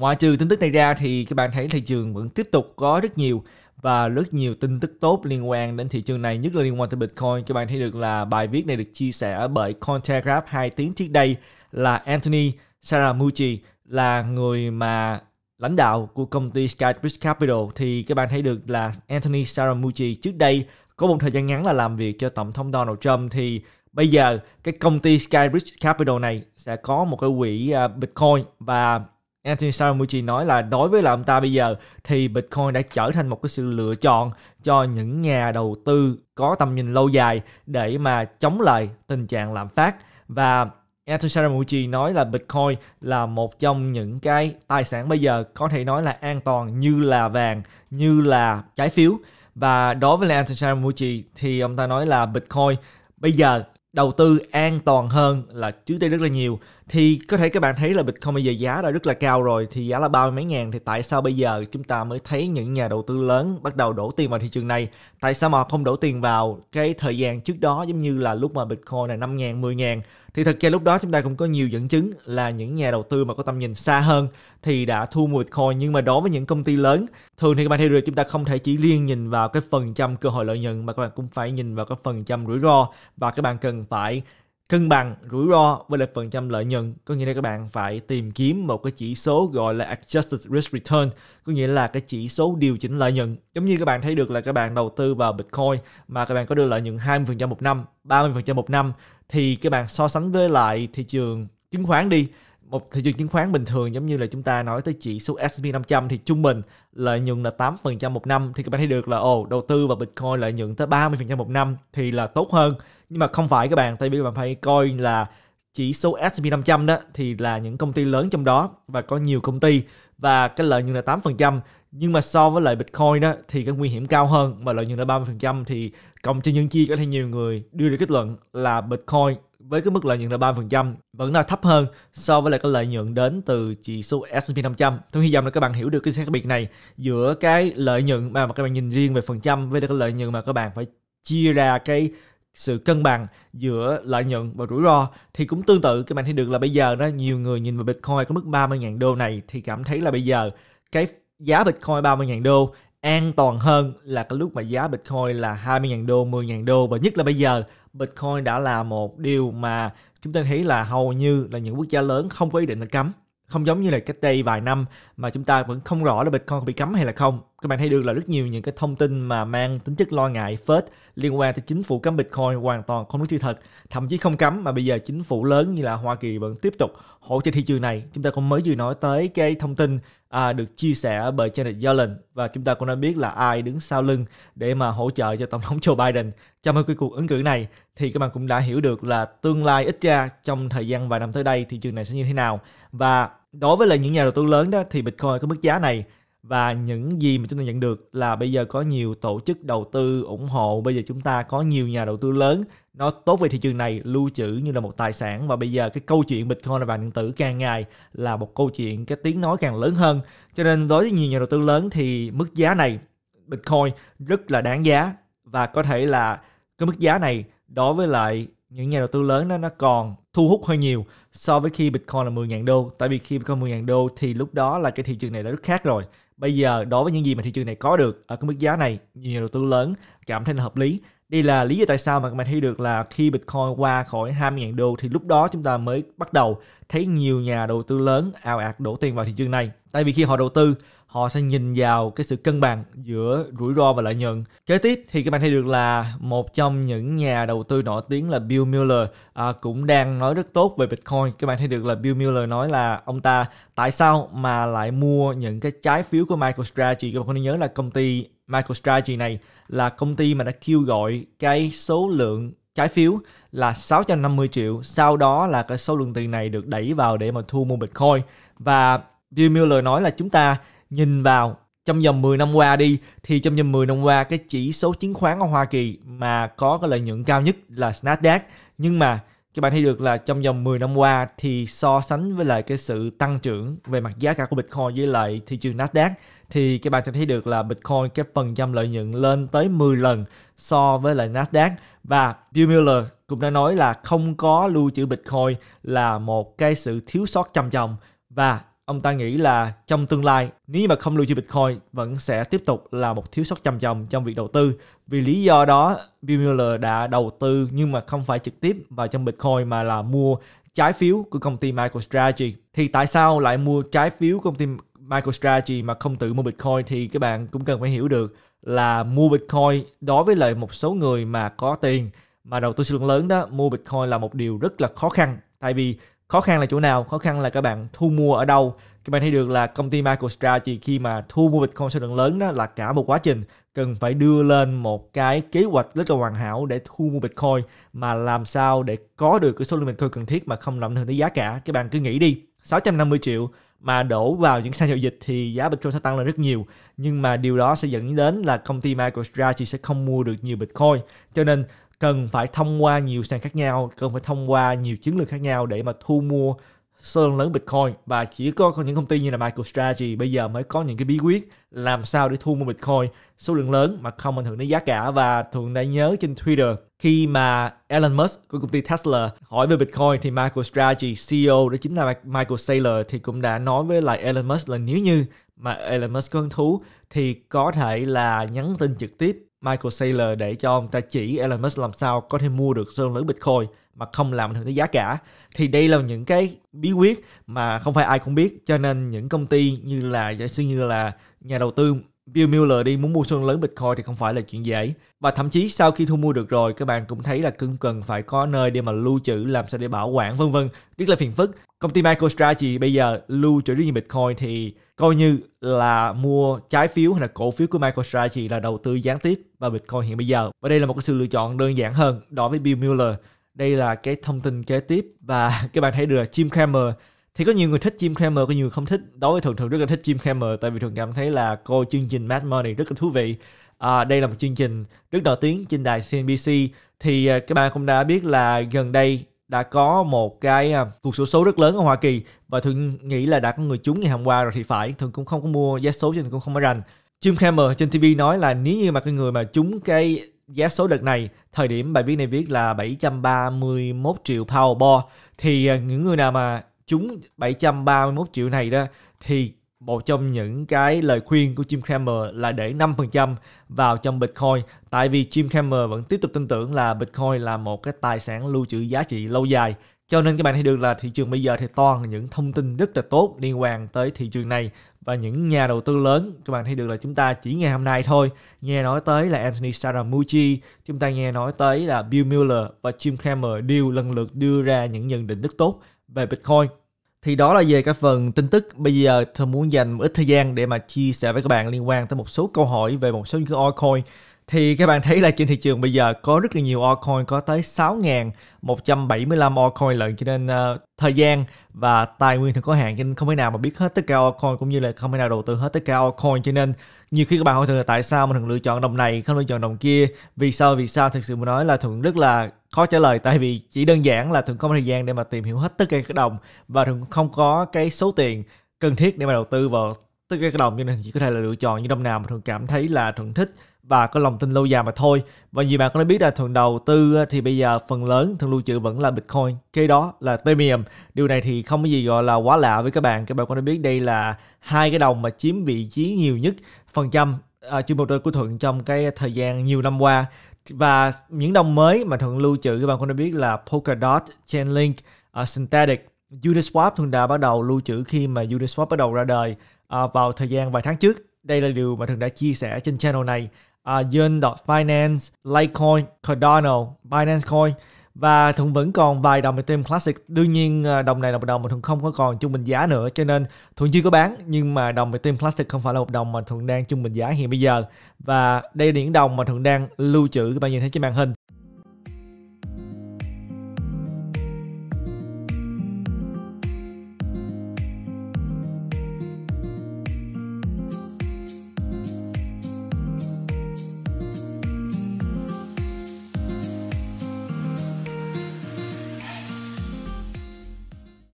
Ngoại trừ tin tức này ra thì các bạn thấy thị trường vẫn tiếp tục có rất nhiều và rất nhiều tin tức tốt liên quan đến thị trường này nhất là liên quan tới Bitcoin. Các bạn thấy được là bài viết này được chia sẻ bởi Cointelegraph hai tiếng trước đây là Anthony Saramucci là người mà lãnh đạo của công ty Skybridge Capital thì các bạn thấy được là Anthony Saramucci trước đây có một thời gian ngắn là làm việc cho tổng thống Donald Trump thì bây giờ cái công ty Skybridge Capital này sẽ có một cái quỹ à, Bitcoin và Anthony Saramucci nói là đối với là ông ta bây giờ thì Bitcoin đã trở thành một cái sự lựa chọn cho những nhà đầu tư có tầm nhìn lâu dài để mà chống lại tình trạng lạm phát và Anthony Saramucci nói là Bitcoin là một trong những cái tài sản bây giờ có thể nói là an toàn như là vàng, như là trái phiếu. Và đối với Anthony Saramucci thì ông ta nói là Bitcoin bây giờ đầu tư an toàn hơn là trước đây rất là nhiều thì có thể các bạn thấy là Bitcoin bây giờ giá đã rất là cao rồi thì giá là ba mươi mấy ngàn thì tại sao bây giờ chúng ta mới thấy những nhà đầu tư lớn bắt đầu đổ tiền vào thị trường này tại sao mà không đổ tiền vào cái thời gian trước đó giống như là lúc mà Bitcoin này năm ngàn mười ngàn thì thực ra lúc đó chúng ta cũng có nhiều dẫn chứng là những nhà đầu tư mà có tầm nhìn xa hơn thì đã thu mua Bitcoin nhưng mà đối với những công ty lớn thường thì các bạn thấy được chúng ta không thể chỉ riêng nhìn vào cái phần trăm cơ hội lợi nhuận mà các bạn cũng phải nhìn vào cái phần trăm rủi ro và các bạn cần phải cân bằng rủi ro với lại phần trăm lợi nhuận có nghĩa là các bạn phải tìm kiếm một cái chỉ số gọi là adjusted risk return có nghĩa là cái chỉ số điều chỉnh lợi nhuận giống như các bạn thấy được là các bạn đầu tư vào bitcoin mà các bạn có được lợi nhuận 20% một năm 30% một năm thì các bạn so sánh với lại thị trường chứng khoán đi một thị trường chứng khoán bình thường giống như là chúng ta nói tới chỉ số S&P 500 thì trung bình lợi nhuận là 8% một năm thì các bạn thấy được là ồ đầu tư vào Bitcoin lợi nhuận tới 30% một năm thì là tốt hơn. Nhưng mà không phải các bạn, tại vì các bạn phải coi là chỉ số S&P 500 đó thì là những công ty lớn trong đó và có nhiều công ty và cái lợi nhuận là 8% nhưng mà so với lại Bitcoin đó thì cái nguy hiểm cao hơn mà lợi nhuận là 30% thì cộng cho nhân chi có thể nhiều người đưa ra kết luận là Bitcoin với cái mức lợi nhuận là 3% vẫn là thấp hơn so với lại cái lợi nhuận đến từ chỉ số S&P 500. Tôi hy vọng là các bạn hiểu được cái khác biệt này giữa cái lợi nhuận mà các bạn nhìn riêng về phần trăm với cái lợi nhuận mà các bạn phải chia ra cái sự cân bằng giữa lợi nhuận và rủi ro thì cũng tương tự các bạn thấy được là bây giờ đó nhiều người nhìn vào Bitcoin có mức 30.000 đô này thì cảm thấy là bây giờ cái giá Bitcoin 30.000 đô an toàn hơn là cái lúc mà giá Bitcoin là 20.000 đô, 10.000 đô và nhất là bây giờ Bitcoin đã là một điều mà chúng ta thấy là hầu như là những quốc gia lớn không có ý định là cấm. Không giống như là cách đây vài năm mà chúng ta vẫn không rõ là Bitcoin bị cấm hay là không các bạn thấy được là rất nhiều những cái thông tin mà mang tính chất lo ngại phết liên quan tới chính phủ cấm Bitcoin hoàn toàn không đúng sự thật, thậm chí không cấm mà bây giờ chính phủ lớn như là Hoa Kỳ vẫn tiếp tục hỗ trợ thị trường này. Chúng ta cũng mới vừa nói tới cái thông tin à, được chia sẻ bởi Janet Yellen và chúng ta cũng đã biết là ai đứng sau lưng để mà hỗ trợ cho Tổng thống Joe Biden trong cái cuộc ứng cử này thì các bạn cũng đã hiểu được là tương lai ít ra trong thời gian vài năm tới đây thị trường này sẽ như thế nào và đối với là những nhà đầu tư lớn đó thì Bitcoin có mức giá này và những gì mà chúng ta nhận được là bây giờ có nhiều tổ chức đầu tư ủng hộ bây giờ chúng ta có nhiều nhà đầu tư lớn nó tốt về thị trường này lưu trữ như là một tài sản và bây giờ cái câu chuyện bitcoin và điện tử càng ngày là một câu chuyện cái tiếng nói càng lớn hơn cho nên đối với nhiều nhà đầu tư lớn thì mức giá này bitcoin rất là đáng giá và có thể là cái mức giá này đối với lại những nhà đầu tư lớn đó nó còn thu hút hơi nhiều so với khi Bitcoin là 10.000 đô. Tại vì khi Bitcoin 10.000 đô thì lúc đó là cái thị trường này đã rất khác rồi bây giờ đối với những gì mà thị trường này có được ở cái mức giá này nhiều nhà đầu tư lớn cảm thấy là hợp lý đây là lý do tại sao mà các bạn thấy được là khi Bitcoin qua khỏi 20.000 đô thì lúc đó chúng ta mới bắt đầu thấy nhiều nhà đầu tư lớn ao ạt đổ tiền vào thị trường này. Tại vì khi họ đầu tư, họ sẽ nhìn vào cái sự cân bằng giữa rủi ro và lợi nhuận. Kế tiếp thì các bạn thấy được là một trong những nhà đầu tư nổi tiếng là Bill Miller à, cũng đang nói rất tốt về Bitcoin. Các bạn thấy được là Bill Miller nói là ông ta tại sao mà lại mua những cái trái phiếu của MicroStrategy. Các bạn có nhớ là công ty MicroStrategy này là công ty mà đã kêu gọi cái số lượng trái phiếu là 650 triệu. Sau đó là cái số lượng tiền này được đẩy vào để mà thu mua Bitcoin. Và Bill Miller nói là chúng ta nhìn vào trong vòng 10 năm qua đi thì trong vòng 10 năm qua cái chỉ số chứng khoán ở Hoa Kỳ mà có cái lợi nhuận cao nhất là Nasdaq nhưng mà các bạn thấy được là trong vòng 10 năm qua thì so sánh với lại cái sự tăng trưởng về mặt giá cả của Bitcoin với lại thị trường Nasdaq thì các bạn sẽ thấy được là Bitcoin cái phần trăm lợi nhuận lên tới 10 lần so với lại Nasdaq và Bill Miller cũng đã nói là không có lưu trữ Bitcoin là một cái sự thiếu sót trầm trọng và ông ta nghĩ là trong tương lai nếu mà không lưu trữ Bitcoin vẫn sẽ tiếp tục là một thiếu sót trầm trọng trong việc đầu tư. Vì lý do đó, Bill Miller đã đầu tư nhưng mà không phải trực tiếp vào trong Bitcoin mà là mua trái phiếu của công ty MicroStrategy. Thì tại sao lại mua trái phiếu của công ty MicroStrategy mà không tự mua Bitcoin thì các bạn cũng cần phải hiểu được là mua Bitcoin đối với lại một số người mà có tiền mà đầu tư số lượng lớn đó mua Bitcoin là một điều rất là khó khăn tại vì khó khăn là chỗ nào khó khăn là các bạn thu mua ở đâu các bạn thấy được là công ty MicroStrategy khi mà thu mua Bitcoin số lượng lớn đó là cả một quá trình cần phải đưa lên một cái kế hoạch rất là hoàn hảo để thu mua Bitcoin mà làm sao để có được cái số lượng Bitcoin cần thiết mà không làm hưởng tới giá cả các bạn cứ nghĩ đi 650 triệu mà đổ vào những sàn giao dịch thì giá Bitcoin sẽ tăng lên rất nhiều. Nhưng mà điều đó sẽ dẫn đến là công ty MicroStrategy sẽ không mua được nhiều Bitcoin. Cho nên cần phải thông qua nhiều sàn khác nhau, cần phải thông qua nhiều chiến lược khác nhau để mà thu mua sơn lớn Bitcoin và chỉ có những công ty như là MicroStrategy bây giờ mới có những cái bí quyết làm sao để thu mua Bitcoin số lượng lớn mà không ảnh hưởng đến giá cả và thường đã nhớ trên Twitter khi mà Elon Musk của công ty Tesla hỏi về Bitcoin thì Michael Stragy, CEO đó chính là Michael Saylor thì cũng đã nói với lại Elon Musk là nếu như mà Elon Musk có hứng thú thì có thể là nhắn tin trực tiếp Michael Saylor để cho ông ta chỉ Elon Musk làm sao có thể mua được số lượng Bitcoin mà không làm ảnh hưởng tới giá cả. Thì đây là những cái bí quyết mà không phải ai cũng biết cho nên những công ty như là giả sử như là nhà đầu tư Bill Miller đi muốn mua số lớn Bitcoin thì không phải là chuyện dễ. Và thậm chí sau khi thu mua được rồi, các bạn cũng thấy là cưng cần phải có nơi để mà lưu trữ, làm sao để bảo quản vân vân, rất là phiền phức. Công ty MicroStrategy bây giờ lưu trữ rất nhiều Bitcoin thì coi như là mua trái phiếu hay là cổ phiếu của MicroStrategy là đầu tư gián tiếp vào Bitcoin hiện bây giờ. Và đây là một cái sự lựa chọn đơn giản hơn đối với Bill Miller. Đây là cái thông tin kế tiếp và các bạn thấy được Jim Cramer thì có nhiều người thích Jim Cramer có nhiều người không thích đối với thường thường rất là thích Jim Cramer tại vì thường cảm thấy là cô chương trình Mad Money rất là thú vị à, đây là một chương trình rất nổi tiếng trên đài CNBC thì à, các bạn cũng đã biết là gần đây đã có một cái à, cuộc sổ số rất lớn ở Hoa Kỳ và thường nghĩ là đã có người trúng ngày hôm qua rồi thì phải thường cũng không có mua giá số cho nên cũng không có rành Jim Cramer trên TV nói là nếu như mà cái người mà trúng cái giá số đợt này, thời điểm bài viết này viết là 731 triệu Powerball thì à, những người nào mà chúng 731 triệu này đó thì một trong những cái lời khuyên của Jim Cramer là để 5% vào trong Bitcoin tại vì Jim Cramer vẫn tiếp tục tin tưởng là Bitcoin là một cái tài sản lưu trữ giá trị lâu dài cho nên các bạn thấy được là thị trường bây giờ thì toàn những thông tin rất là tốt liên quan tới thị trường này và những nhà đầu tư lớn các bạn thấy được là chúng ta chỉ ngày hôm nay thôi nghe nói tới là Anthony Scaramucci chúng ta nghe nói tới là Bill Miller và Jim Cramer đều lần lượt đưa ra những nhận định rất tốt về Bitcoin. Thì đó là về cái phần tin tức. Bây giờ tôi muốn dành một ít thời gian để mà chia sẻ với các bạn liên quan tới một số câu hỏi về một số những cái altcoin thì các bạn thấy là trên thị trường bây giờ có rất là nhiều altcoin có tới 6.175 altcoin lận cho nên uh, thời gian và tài nguyên thì có hạn cho nên không thể nào mà biết hết tất cả altcoin cũng như là không thể nào đầu tư hết tất cả altcoin cho nên nhiều khi các bạn hỏi thường là tại sao mình thường lựa chọn đồng này không lựa chọn đồng kia vì sao vì sao thực sự mình nói là thường rất là khó trả lời tại vì chỉ đơn giản là thường không có thời gian để mà tìm hiểu hết tất cả các đồng và thường không có cái số tiền cần thiết để mà đầu tư vào tất cả các đồng cho nên chỉ có thể là lựa chọn những đồng nào mà thường cảm thấy là thuận thích và có lòng tin lâu dài mà thôi. Và như bạn có thể biết là tuần đầu tư thì bây giờ phần lớn thường lưu trữ vẫn là Bitcoin, kế đó là Ethereum. Điều này thì không có gì gọi là quá lạ với các bạn. Các bạn có thể biết đây là hai cái đồng mà chiếm vị trí nhiều nhất phần trăm à, một đôi của Thuận trong cái thời gian nhiều năm qua. Và những đồng mới mà Thuận lưu trữ các bạn có thể biết là Polkadot, Chainlink, uh, Synthetic, Uniswap thường đã bắt đầu lưu trữ khi mà Uniswap bắt đầu ra đời uh, vào thời gian vài tháng trước. Đây là điều mà thường đã chia sẻ trên channel này uh, Yen.Finance, Litecoin, Cardano, Binance Coin và Thuận vẫn còn vài đồng Ethereum Classic. Đương nhiên ờ, đồng này là một đồng mà Thuận không có còn trung bình giá nữa cho nên Thuận chưa có bán nhưng mà đồng Ethereum Classic không phải là một đồng mà Thuận đang trung bình giá hiện bây giờ và đây là những đồng mà Thuận đang lưu trữ các bạn nhìn thấy trên màn hình.